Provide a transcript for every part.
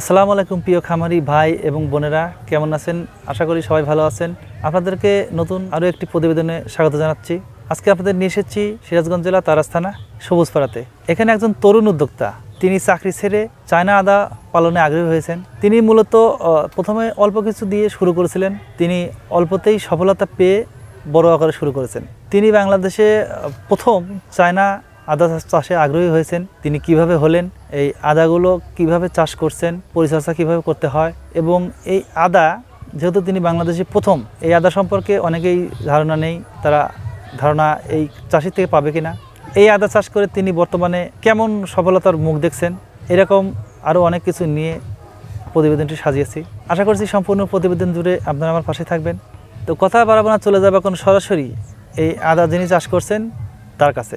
আসসালামু আলাইকুম প্রিয় খামারি ভাই এবং বোনেরা কেমন আছেন আশা করি সবাই ভালো আছেন আপনাদেরকে নতুন আরও একটি প্রতিবেদনে স্বাগত জানাচ্ছি আজকে আপনাদের নিয়ে এসেছি সিরাজগঞ্জ জেলা তারাস্থানা সবুজপাড়াতে এখানে একজন তরুণ উদ্যোক্তা তিনি চাকরি ছেড়ে চায়না আদা পালনে আগ্রহী হয়েছেন তিনি মূলত প্রথমে অল্প কিছু দিয়ে শুরু করেছিলেন তিনি অল্পতেই সফলতা পেয়ে বড় আকারে শুরু করেছেন তিনি বাংলাদেশে প্রথম চায়না আদা চাষে আগ্রহী হয়েছেন তিনি কিভাবে হলেন এই আদাগুলো কিভাবে চাষ করছেন পরিচর্যা কিভাবে করতে হয় এবং এই আদা যেহেতু তিনি বাংলাদেশে প্রথম এই আদা সম্পর্কে অনেকেই ধারণা নেই তারা ধারণা এই চাষি থেকে পাবে কিনা এই আদা চাষ করে তিনি বর্তমানে কেমন সফলতার মুখ দেখছেন এরকম আরও অনেক কিছু নিয়ে প্রতিবেদনটি সাজিয়েছি আশা করছি সম্পূর্ণ প্রতিবেদন জুড়ে আপনারা আমার পাশে থাকবেন তো কথা বাড়াবো না চলে যাবে এখন সরাসরি এই আদা যিনি চাষ করছেন তার কাছে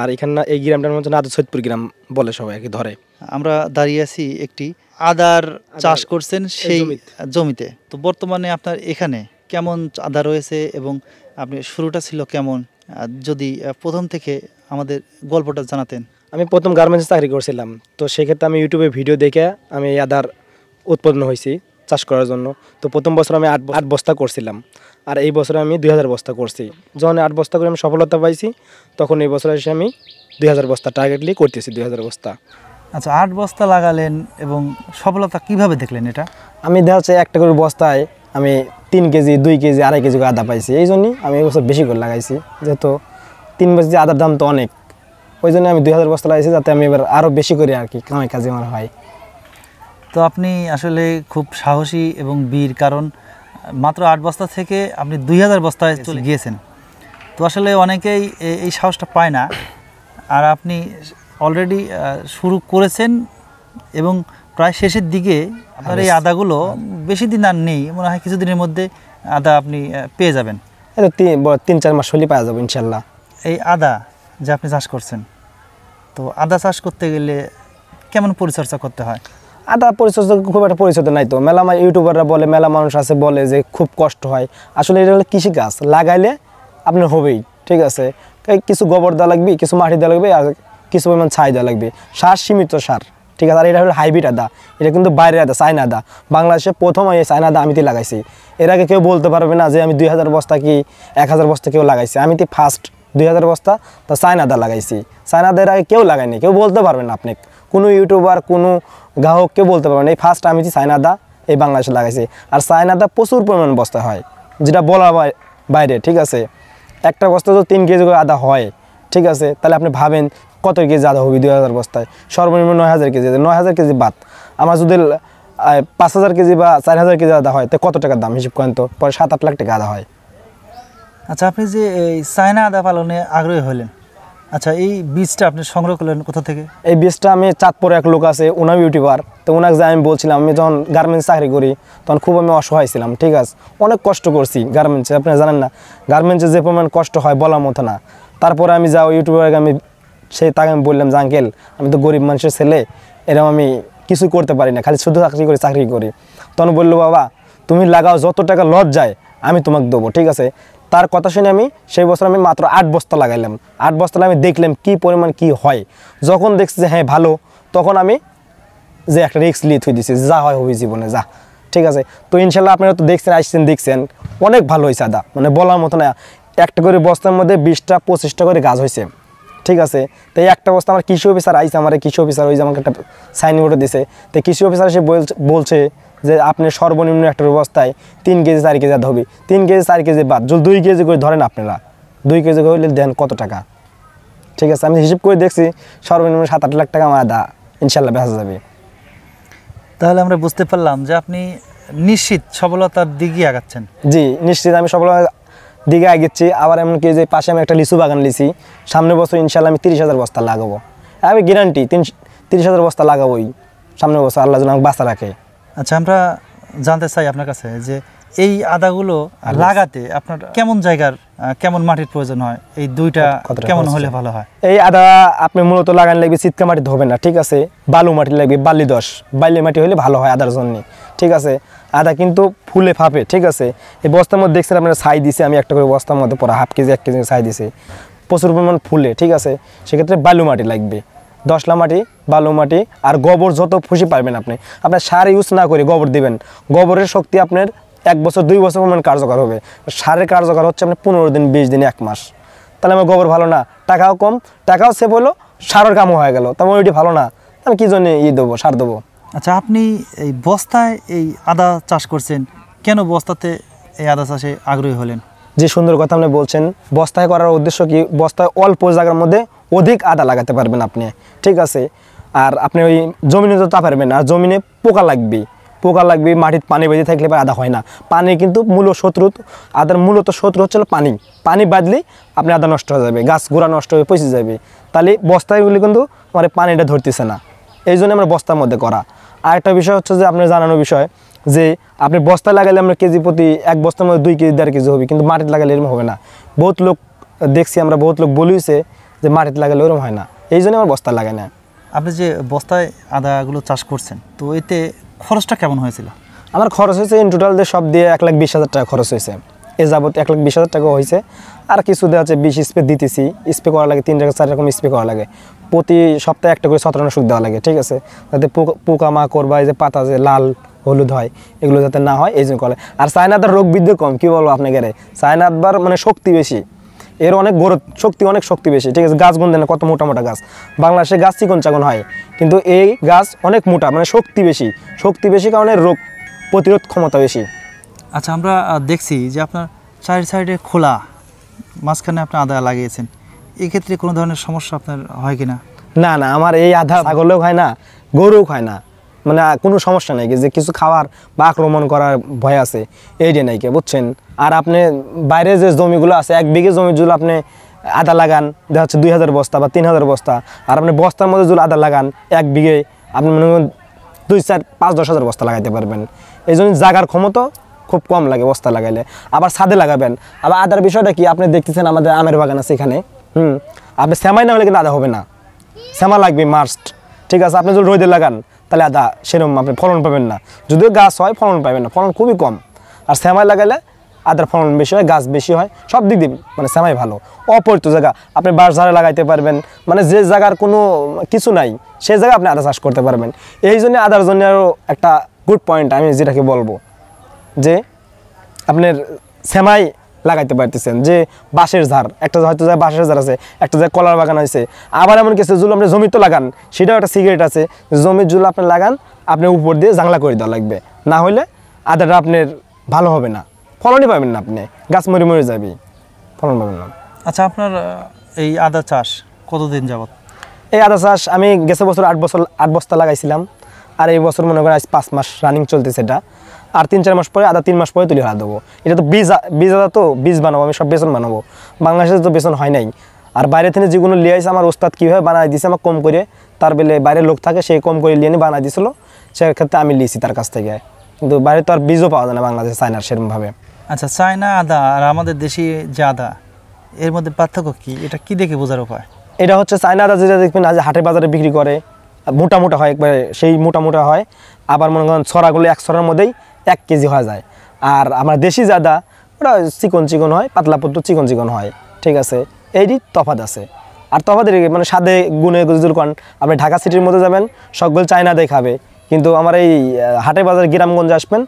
আর এখানে এই গ্রামটার মধ্যে আদা সৈদপুর গ্রাম বলে সবাই আর কি ধরে আমরা দাঁড়িয়ে আছি একটি আদার চাষ করছেন সেই জমিতে তো বর্তমানে আপনার এখানে কেমন আদা রয়েছে এবং আপনি শুরুটা ছিল কেমন যদি প্রথম থেকে আমাদের গল্পটা জানাতেন আমি প্রথম গার্মেন্টস চাকরি করছিলাম তো সেক্ষেত্রে আমি ইউটিউবে ভিডিও দেখে আমি আদার উৎপন্ন হয়েছি চাষ করার জন্য তো প্রথম বছর আমি আট আট বস্তা করছিলাম আর এই বছরে আমি দুই বস্তা করছি যখন আট বস্তা করে আমি সফলতা পাইছি তখন এই বছর এসে আমি দুই বস্তা টার্গেটলি করতেছি দুই বস্তা আচ্ছা আট বস্তা লাগালেন এবং সফলতা কিভাবে দেখলেন এটা আমি দেখা যাচ্ছে একটা করে বস্তায় আমি তিন কেজি দুই কেজি আড়াই কেজি করে আদা পাইছি এই জন্যই আমি এই বছর বেশি করে লাগাইছি যেহেতু তিন কেজি আদার দাম তো অনেক ওই জন্য আমি দুই হাজার বস্তা লাগাইছি যাতে আমি এবার আরও বেশি করে আর কি কামাই কাজে আমার হয় তো আপনি আসলে খুব সাহসী এবং বীর কারণ মাত্র আট বস্তা থেকে আপনি দুই হাজার বস্তায় চলে গিয়েছেন তো আসলে অনেকেই এই সাহসটা পায় না আর আপনি অলরেডি শুরু করেছেন এবং প্রায় শেষের দিকে আপনার এই আদাগুলো বেশি দিন আর নেই মনে হয় কিছুদিনের মধ্যে আদা আপনি পেয়ে যাবেন তিন চার মাস হলে পাওয়া যাবে ইনশাল্লাহ এই আদা যে আপনি চাষ করছেন তো আদা চাষ করতে গেলে কেমন পরিচর্যা করতে হয় আদা পরিচর্যা খুব একটা পরিচর্যা নাই তো মেলা ইউটিউবাররা বলে মেলা মানুষ আছে বলে যে খুব কষ্ট হয় আসলে এটা হলো কৃষি গাছ লাগাইলে আপনার হবেই ঠিক আছে কিছু গোবর দেওয়া লাগবে কিছু মাটি দেওয়া লাগবে আর কিছু পরিমাণ ছাই দেওয়া লাগবে সার সীমিত সার ঠিক আছে আর এটা হলো হাইব্রিড আদা এটা কিন্তু বাইরের আদা চাইনা আদা বাংলাদেশে প্রথম এই চাইনা আদা আমিতে লাগাইছি এর আগে কেউ বলতে পারবে না যে আমি দুই হাজার বস্তা কি এক হাজার বস্তা কেউ লাগাইছি আমিতে ফার্স্ট দুই হাজার বস্তা তো চাইনা আদা লাগাইছি চাইনা আদা এর আগে কেউ লাগায়নি কেউ বলতে পারবে না আপনি কোনো ইউটিউবার কোনো গ্রাহককে বলতে পারবেন এই ফার্স্ট আমি যে চায়নাদা এই বাংলাদেশে লাগাইছি আর চায়নাদা প্রচুর পরিমাণ বস্তা হয় যেটা বলা বাইরে ঠিক আছে একটা বস্তা তো তিন কেজি করে আদা হয় ঠিক আছে তাহলে আপনি ভাবেন কত কেজি আদা হবে দুই হাজার বস্তায় সর্বনিম্ন নয় হাজার কেজি নয় হাজার কেজি বাদ আমার যদি পাঁচ হাজার কেজি বা চার হাজার কেজি আদা হয় তো কত টাকার দাম হিসেব করেন তো পরে সাত আট লাখ টাকা আদা হয় আচ্ছা আপনি যে এই চায়না আদা পালনে আগ্রহী হলেন আচ্ছা এই বীজটা আপনি সংগ্রহ করলেন কোথা থেকে এই বীজটা আমি চাঁদপুরে এক লোক আছে উনার ইউটিউবার তো ওনাকে যে আমি বলছিলাম আমি যখন গার্মেন্টস চাকরি করি তখন খুব আমি অসহায় ছিলাম ঠিক আছে অনেক কষ্ট করছি গার্মেন্টসে আপনি জানেন না গার্মেন্টসে যে পরিমাণ কষ্ট হয় বলার মতো না তারপরে আমি যাও ইউটিউবারকে আমি সেই তাকে আমি বললাম যে আঙ্কেল আমি তো গরিব মানুষের ছেলে এরকম আমি কিছু করতে পারি না খালি শুধু চাকরি করি চাকরি করি তখন বললো বাবা তুমি লাগাও যত টাকা লস যায় আমি তোমাকে দেবো ঠিক আছে তার কথা শুনে আমি সেই বছর আমি মাত্র আট বস্তা লাগাইলাম আট বস্তা আমি দেখলাম কি পরিমাণ কি হয় যখন দেখছি যে হ্যাঁ ভালো তখন আমি যে একটা রিক্স লিথ হয়ে দিছি যা হয় হবি জীবনে যা ঠিক আছে তো ইনশাল্লাহ আপনারা তো দেখছেন আসছেন দেখছেন অনেক ভালো হয়েছে আদা মানে বলার মতো না একটা করে বস্তার মধ্যে বিশটা পঁচিশটা করে গাছ হয়েছে ঠিক আছে তো একটা বস্তা আমার কৃষি অফিসার আইসে আমার কৃষি অফিসার ওই যে আমাকে একটা সাইনবোর্ডে দিছে তো কৃষি অফিসার এসে বলছে যে আপনি সর্বনিম্ন একটা অবস্থায় তিন কেজি চার কেজি ধবি তিন কেজি চার কেজি বাদ যদি দুই কেজি করে ধরেন আপনারা দুই কেজি করে দেন কত টাকা ঠিক আছে আমি হিসেব করে দেখছি সর্বনিম্ন সাত আট লাখ টাকা আমার আদা ইনশাল্লাহ বেঁচা যাবে তাহলে আমরা বুঝতে পারলাম যে আপনি নিশ্চিত সফলতার দিকে আগাচ্ছেন জি নিশ্চিত আমি সফলতার দিকে আগেছি আবার এমনকি যে পাশে আমি একটা লিচু বাগান লিছি সামনে বছর ইনশাল্লাহ আমি তিরিশ হাজার বস্তা লাগাবো আমি গ্যারান্টি তিন তিরিশ হাজার বস্তা লাগাবোই সামনে বছর আল্লাহ যেন আমাকে বাসা রাখে আচ্ছা আমরা জানতে চাই আপনার কাছে যে এই আদাগুলো আচ্ছা। লাগাতে আপনার কেমন জায়গার কেমন মাটির প্রয়োজন হয় এই দুইটা কেমন হলে ভালো হয় এই আদা আপনি মূলত লাগান লাগবে চিৎকা মাটি ধোবে না ঠিক আছে বালু মাটি লাগবে বালি দশ বালি মাটি হলে ভালো হয় আদার জন্য ঠিক আছে আদা কিন্তু ফুলে ফাঁপে ঠিক আছে এই বস্তার মধ্যে দেখছেন আপনারা ছাই দিছে আমি একটা করে বস্তার মধ্যে পড়া হাফ কেজি এক কেজি ছাই দিছে প্রচুর পরিমাণ ফুলে ঠিক আছে সেক্ষেত্রে বালু মাটি লাগবে দশলা মাটি বালু মাটি আর গোবর যত খুশি পারবেন আপনি আপনার সার ইউজ না করে গোবর দিবেন গোবরের শক্তি আপনার এক বছর দুই বছর পরিমাণ কার্যকর হবে সারের কার্যকর হচ্ছে আপনার পনেরো দিন বিশ দিন এক মাস তাহলে আমার গোবর ভালো না টাকাও কম টাকাও সেভ হলো সারের কামও হয়ে গেল তেমন ওইটি ভালো না আমি কী জন্য ইয়ে দেবো সার দেবো আচ্ছা আপনি এই বস্তায় এই আদা চাষ করছেন কেন বস্তাতে এই আদা চাষে আগ্রহী হলেন যে সুন্দর কথা আপনি বলছেন বস্তায় করার উদ্দেশ্য কি বস্তায় অল্প জায়গার মধ্যে অধিক আদা লাগাতে পারবেন আপনি ঠিক আছে আর আপনি ওই জমিনে তো তা পারবেন আর জমিনে পোকা লাগবে পোকা লাগবে মাটির পানি বেঁধে থাকলে বা আদা হয় না পানি কিন্তু মূল শত্রু আদার মূলত শত্রু হচ্ছে পানি পানি বাঁধলে আপনি আদা নষ্ট হয়ে যাবে গাছ গোড়া নষ্ট হয়ে পচে যাবে তাহলে বস্তাগুলি কিন্তু আমার পানিটা ধরতেছে না এই জন্য আমরা বস্তার মধ্যে করা আর একটা বিষয় হচ্ছে যে আপনার জানানোর বিষয় যে আপনি বস্তা লাগালে আমরা কেজি প্রতি এক বস্তার মধ্যে দুই কেজি দেড় কেজি হবে কিন্তু মাটির লাগালে এরকম হবে না বহুত লোক দেখছি আমরা বহুত লোক বলিছে যে মাটিতে লাগালে ওরকম হয় না এই জন্য আমার বস্তা লাগে না আপনি যে বস্তায় আদাগুলো চাষ করছেন তো এতে খরচটা কেমন হয়েছিল আমার খরচ হয়েছে ইন টোটাল দিয়ে সব দিয়ে এক লাখ বিশ হাজার টাকা খরচ হয়েছে এ যাবত এক লাখ বিশ হাজার টাকা হয়েছে আর কিছু দেওয়া আছে বিশ স্প্রে দিতেছি স্প্রে করা লাগে তিন টাকা চার রকম স্প্রে করা লাগে প্রতি সপ্তাহে একটা করে সতেরো ওষুধ দেওয়া লাগে ঠিক আছে যাতে পোকা মা করবা এই যে পাতা যে লাল হলুদ হয় এগুলো যাতে না হয় এই জন্য করে আর চায়নাদের রোগ বৃদ্ধি কম কী বলবো আপনাকে বার মানে শক্তি বেশি এর অনেক গ্রোথ শক্তি অনেক শক্তি বেশি ঠিক আছে গাছ গুনতে না কত মোটা মোটা গাছ বাংলাদেশে গাছ চিকন চাকন হয় কিন্তু এই গাছ অনেক মোটা মানে শক্তি বেশি শক্তি বেশি কারণে রোগ প্রতিরোধ ক্ষমতা বেশি আচ্ছা আমরা দেখছি যে আপনার চারি সাইডে খোলা মাঝখানে আপনি আদা লাগিয়েছেন এক্ষেত্রে কোনো ধরনের সমস্যা আপনার হয় কি না না না আমার এই আধা ছাগলেও হয় না গরুও হয় না মানে কোনো সমস্যা নাই যে কিছু খাওয়ার বা আক্রমণ করার ভয় আছে এইটা নাই বুঝছেন আর আপনি বাইরে যে জমিগুলো আছে এক বিঘে জমিগুলো আপনি আদা লাগান দেখা যাচ্ছে দুই হাজার বস্তা বা তিন হাজার বস্তা আর আপনি বস্তার মধ্যে যদি আদা লাগান এক বিঘে আপনি মনে করেন দুই চার পাঁচ দশ হাজার বস্তা লাগাইতে পারবেন এই জন্য জাগার ক্ষমতা খুব কম লাগে বস্তা লাগাইলে আবার ছাদে লাগাবেন আবার আদার বিষয়টা কি আপনি দেখতেছেন আমাদের আমের বাগান আছে এখানে হুম আপনি শ্যামাই না হলে কিন্তু আদা হবে না শ্যামা লাগবে মাস্ট ঠিক আছে আপনি যদি রোদে লাগান তাহলে আদা সেরকম আপনি ফলন পাবেন না যদিও গাছ হয় ফলন পাবেন না ফলন খুবই কম আর শ্যামাই লাগালে আদার ফলন বেশি হয় গাছ বেশি হয় সব দিক দিয়ে মানে শ্যামাই ভালো অপরিত জায়গা আপনি বাঁশঝাড়ে লাগাইতে পারবেন মানে যে জায়গার কোনো কিছু নাই সেই জায়গায় আপনি আদা চাষ করতে পারবেন এই জন্য আদার জন্য আরও একটা গুড পয়েন্ট আমি যেটাকে বলবো যে আপনার শ্যামাই লাগাইতে পারতেছেন যে বাঁশের ঝাড় একটা হয়তো যায় বাঁশের ঝাড় আছে একটা যায় কলার বাগান আছে আবার এমন কিছু জুল আপনি জমি তো লাগান সেটাও একটা সিগারেট আছে জমির জুল আপনি লাগান আপনি উপর দিয়ে জাংলা করে দেওয়া লাগবে না হলে আদাটা আপনার ভালো হবে না ফলনই পাবেন না আপনি গাছ মরে মরে যাবে ফলন পাবেন না আচ্ছা আপনার এই আদা চাষ কতদিন যাবৎ এই আদা চাষ আমি গেছে বছর আট বছর আট বস্তা লাগাইছিলাম আর এই বছর মনে করেন আজ পাঁচ মাস রানিং চলতেছে এটা আর তিন চার মাস পরে আদা তিন মাস পরে তুলে হারা দেবো এটা তো বীজ বীজ আদা তো বীজ বানাবো আমি সব বেসন বানাবো বাংলাদেশে তো বেসন হয় নাই আর বাইরে থেকে যেগুলো লিয়ে আসে আমার ওস্তাদ কীভাবে বানাই দিছে আমার কম করে তার বেলে বাইরে লোক থাকে সে কম করে লিয়ে নিয়ে বানাই দিয়েছিল সেক্ষেত্রে আমি লিয়েছি তার কাছ থেকে কিন্তু বাইরে তো আর বীজও পাওয়া যায় না বাংলাদেশে চায়নার সেরকমভাবে আচ্ছা চায়না আদা আর আমাদের দেশি যে আদা এর মধ্যে পার্থক্য কি এটা কি দেখে বোঝার উপায় এটা হচ্ছে চায়না আদা যেটা দেখবেন আজ হাটে বাজারে বিক্রি করে মোটা মোটা হয় একবারে সেই মোটা মোটা হয় আবার মনে করেন ছড়াগুলো এক ছড়ার মধ্যেই এক কেজি হয়ে যায় আর আমার দেশি জাদা ওটা চিকন চিকন হয় পাতলা পত্র চিকন চিকন হয় ঠিক আছে এইটি তফাত আছে আর তফাতের মানে সাদে গুনে গুজুর কন আপনি ঢাকা সিটির মধ্যে যাবেন সকল দিয়ে খাবে কিন্তু আমার এই হাটে বাজার গ্রামগঞ্জে আসবেন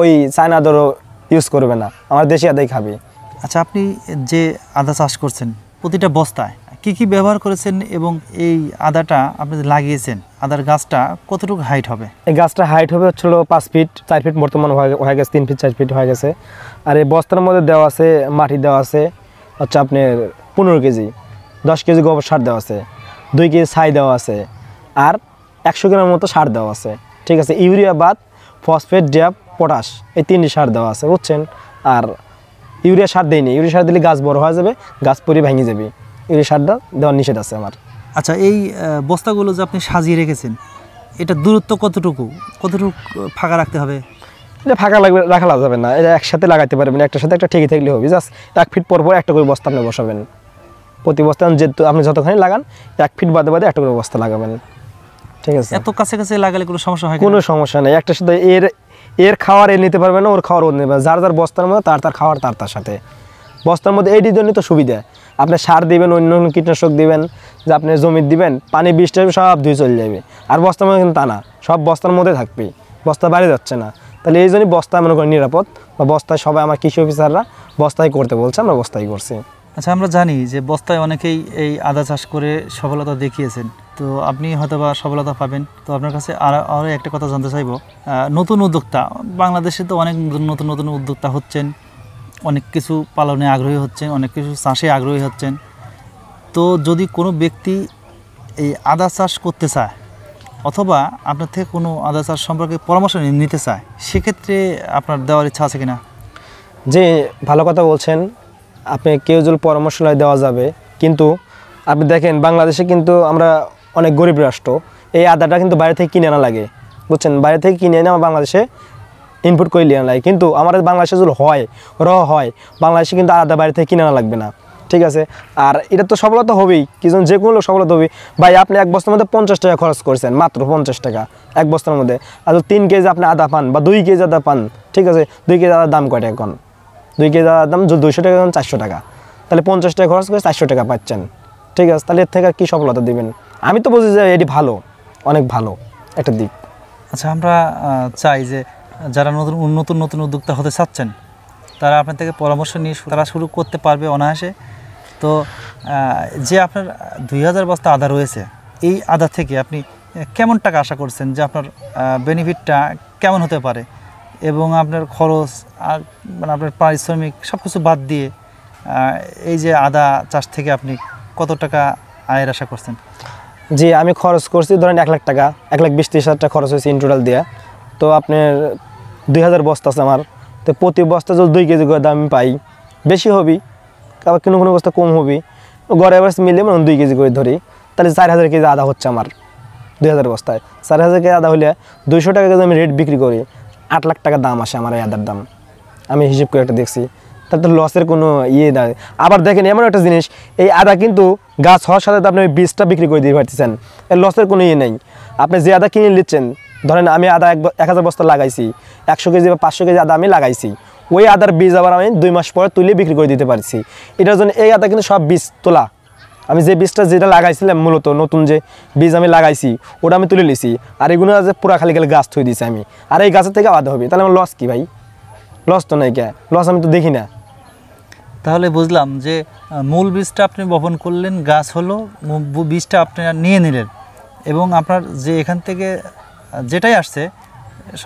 ওই চায়না ধরো ইউজ করবে না আমার দেশি আদাই খাবে আচ্ছা আপনি যে আদা চাষ করছেন প্রতিটা বস্তায় কি কি ব্যবহার করেছেন এবং এই আদাটা আপনি লাগিয়েছেন আদার গাছটা কতটুকু হাইট হবে এই গাছটা হাইট হবে হচ্ছিল পাঁচ ফিট চার ফিট বর্তমান হয়ে গেছে তিন ফিট চার ফিট হয়ে গেছে আর এই বস্তার মধ্যে দেওয়া আছে মাটি দেওয়া আছে হচ্ছে আপনার পনেরো কেজি দশ কেজি গোবর সার দেওয়া আছে দুই কেজি ছাই দেওয়া আছে আর একশো গ্রামের মতো সার দেওয়া আছে ঠিক আছে ইউরিয়া বাদ ফসফেট ড্যাপ পটাশ এই তিনটি সার দেওয়া আছে বুঝছেন আর ইউরিয়া সার দেয়নি ইউরিয়া সার দিলে গাছ বড় হয়ে যাবে গাছ পরে ভেঙে যাবে ইউরিয়া সারটা দেওয়ার নিষেধ আছে আমার আচ্ছা এই বস্তাগুলো যে আপনি সাজিয়ে রেখেছেন এটা দূরত্ব কতটুকু কতটুকু ফাঁকা রাখতে হবে এটা ফাঁকা লাগবে রাখা যাবে না এটা একসাথে লাগাইতে পারবেন একটার সাথে একটা ঠিকই থাকলে হবে জাস্ট এক ফিট পর পর একটা করে বস্তা আপনি বসাবেন প্রতি বস্তা যে আপনি যতখানি লাগান এক ফিট বাদে বাদে একটা করে বস্তা লাগাবেন ঠিক আছে এত কাছে কাছে লাগালে কোনো সমস্যা হয় কোনো সমস্যা নেই একটার সাথে এর এর খাওয়ার এ নিতে পারবে না ওর খাওয়ার ও পারবে যার যার বস্তার মধ্যে তার তার খাওয়ার তার তার সাথে বস্তার মধ্যে এইটির জন্যই তো সুবিধা আপনি সার দিবেন অন্য অন্য কীটনাশক দিবেন যে আপনি জমির দিবেন পানি হবে সব ধুয়ে চলে যাবে আর বস্তার মধ্যে কিন্তু তা না সব বস্তার মধ্যে থাকবে বস্তা বাইরে যাচ্ছে না তাহলে এই জন্যই বস্তায় মনে করেন নিরাপদ বা বস্তায় সবাই আমার কৃষি অফিসাররা বস্তায় করতে বলছে আমরা বস্তায় করছি আচ্ছা আমরা জানি যে বস্তায় অনেকেই এই আদা চাষ করে সফলতা দেখিয়েছেন তো আপনি হয়তো বা সফলতা পাবেন তো আপনার কাছে আর আরও একটা কথা জানতে চাইব নতুন উদ্যোক্তা বাংলাদেশে তো অনেক নতুন নতুন উদ্যোক্তা হচ্ছেন অনেক কিছু পালনে আগ্রহী হচ্ছেন অনেক কিছু চাষে আগ্রহী হচ্ছেন তো যদি কোনো ব্যক্তি এই আদা চাষ করতে চায় অথবা আপনার থেকে কোনো আদা চাষ সম্পর্কে পরামর্শ নিতে চায় সেক্ষেত্রে আপনার দেওয়ার ইচ্ছা আছে কিনা যে ভালো কথা বলছেন আপনি কেউ যদি পরামর্শ নয় দেওয়া যাবে কিন্তু আপনি দেখেন বাংলাদেশে কিন্তু আমরা অনেক গরিব রাষ্ট্র এই আদাটা কিন্তু বাইরে থেকে কিনে আনা লাগে বুঝছেন বাইরে থেকে কিনে এনে আমার বাংলাদেশে ইনপুট করে নেওয়া লাগে কিন্তু আমাদের বাংলাদেশে যদি হয় র হয় বাংলাদেশে কিন্তু আলাদা বাইরে থেকে কিনা লাগবে না ঠিক আছে আর এটা তো সফলতা হবেই কিছু যে কোনো লোক সফলতা হবে ভাই আপনি এক বস্তার মধ্যে পঞ্চাশ টাকা খরচ করছেন মাত্র পঞ্চাশ টাকা এক বস্তার মধ্যে আর তিন কেজি আপনি আদা পান বা দুই কেজি আদা পান ঠিক আছে দুই কেজি আদার দাম কয়টা এখন দুই কেজি আদার দাম যদি দুইশো টাকা এখন চারশো টাকা তাহলে পঞ্চাশ টাকা খরচ করে চারশো টাকা পাচ্ছেন ঠিক আছে তাহলে এর থেকে আর কী সফলতা দেবেন আমি তো বুঝি যে এটি ভালো অনেক ভালো একটা দিক আচ্ছা আমরা চাই যে যারা নতুন নতুন নতুন উদ্যোক্তা হতে চাচ্ছেন তারা আপনার থেকে পরামর্শ নিয়ে তারা শুরু করতে পারবে অনায়াসে তো যে আপনার দুই হাজার বস্তা আদা রয়েছে এই আদা থেকে আপনি কেমন টাকা আশা করছেন যে আপনার বেনিফিটটা কেমন হতে পারে এবং আপনার খরচ আর মানে আপনার পারিশ্রমিক সব কিছু বাদ দিয়ে এই যে আদা চাষ থেকে আপনি কত টাকা আয়ের আশা করছেন জি আমি খরচ করছি ধরেন এক লাখ টাকা এক লাখ বিশ ত্রিশ হাজার টাকা খরচ হয়েছে ইন টোটাল দিয়ে তো আপনার দুই হাজার বস্তা আছে আমার তো প্রতি বস্তা যদি দুই কেজি করে দাম আমি পাই বেশি হবি আবার কোনো কোনো বস্তা কম হবি গড়ে অ্যাভারেজ মিলে মানে দুই কেজি করে ধরি তাহলে চার হাজার কেজি আদা হচ্ছে আমার দুই হাজার বস্তায় চার হাজার কেজি আদা হলে দুইশো টাকা কেজি আমি রেট বিক্রি করি আট লাখ টাকা দাম আসে আমার এই আদার দাম আমি হিসেব করে একটা দেখছি তাহলে তো লসের কোনো ইয়ে নাই আবার দেখেন এমন একটা জিনিস এই আদা কিন্তু গাছ হওয়ার সাথে আপনি ওই বীজটা বিক্রি করে দিয়ে পারতেছেন এর লসের কোনো ইয়ে নেই আপনি যে আদা কিনে নিচ্ছেন ধরেন আমি আদা এক হাজার বস্তা লাগাইছি একশো কেজি বা পাঁচশো কেজি আদা আমি লাগাইছি ওই আদার বীজ আবার আমি দুই মাস পরে তুলে বিক্রি করে দিতে পারছি এটার জন্য এই আদা কিন্তু সব বীজ তোলা আমি যে বীজটা যেটা লাগাইছিলাম মূলত নতুন যে বীজ আমি লাগাইছি ওটা আমি তুলে নিছি আর এগুলো আছে পুরা খালি খালি গাছ থয়ে দিয়েছি আমি আর এই গাছের থেকে আদা হবে তাহলে আমার লস কি ভাই লস তো নাই কে লস আমি তো দেখি না তাহলে বুঝলাম যে মূল বীজটা আপনি বপন করলেন গাছ হলো বীজটা আপনি নিয়ে নিলেন এবং আপনার যে এখান থেকে যেটাই আসছে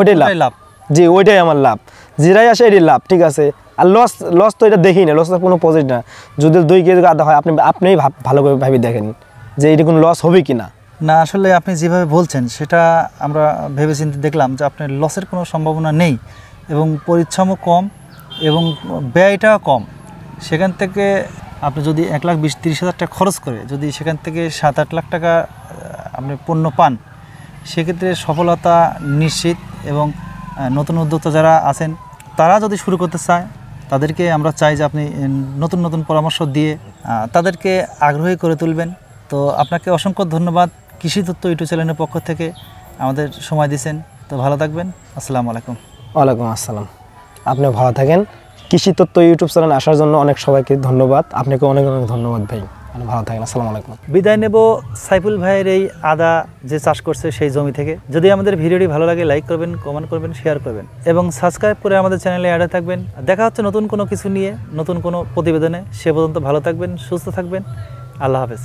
ওইটাই লাভ লাভ জি ওইটাই আমার লাভ জিরাই আসে এটি লাভ ঠিক আছে আর লস লস তো এটা দেখি না লস কোনো পজিটিভ না যদি দুই কেজি আদা হয় আপনি আপনিই ভালো করে ভাবি দেখেন যে এটা কোনো লস হবে কি না না আসলে আপনি যেভাবে বলছেন সেটা আমরা ভেবেচিন্তে দেখলাম যে আপনার লসের কোনো সম্ভাবনা নেই এবং পরিশ্রমও কম এবং ব্যয়টাও কম সেখান থেকে আপনি যদি এক লাখ বিশ তিরিশ হাজার টাকা খরচ করে যদি সেখান থেকে সাত আট লাখ টাকা আপনি পণ্য পান সেক্ষেত্রে সফলতা নিশ্চিত এবং নতুন উদ্যোক্তা যারা আছেন তারা যদি শুরু করতে চায় তাদেরকে আমরা চাই যে আপনি নতুন নতুন পরামর্শ দিয়ে তাদেরকে আগ্রহী করে তুলবেন তো আপনাকে অসংখ্য ধন্যবাদ কৃষি তত্ত্ব ইউটিউব চ্যানেলের পক্ষ থেকে আমাদের সময় দিয়েছেন তো ভালো থাকবেন আসসালামু আলাইকুম ওয়ালাইকুম আসসালাম আপনি ভালো থাকেন কৃষি তত্ত্ব ইউটিউব চ্যানেল আসার জন্য অনেক সবাইকে ধন্যবাদ আপনাকে অনেক অনেক ধন্যবাদ ভাই মানে ভালো থাকেন আসসালামু আলাইকুম বিদায় নেব সাইফুল ভাইয়ের এই আদা যে চাষ করছে সেই জমি থেকে যদি আমাদের ভিডিওটি ভালো লাগে লাইক করবেন কমেন্ট করবেন শেয়ার করবেন এবং সাবস্ক্রাইব করে আমাদের চ্যানেলে অ্যাড থাকবেন দেখা হচ্ছে নতুন কোনো কিছু নিয়ে নতুন কোনো প্রতিবেদনে সে পর্যন্ত ভালো থাকবেন সুস্থ থাকবেন আল্লাহ হাফেজ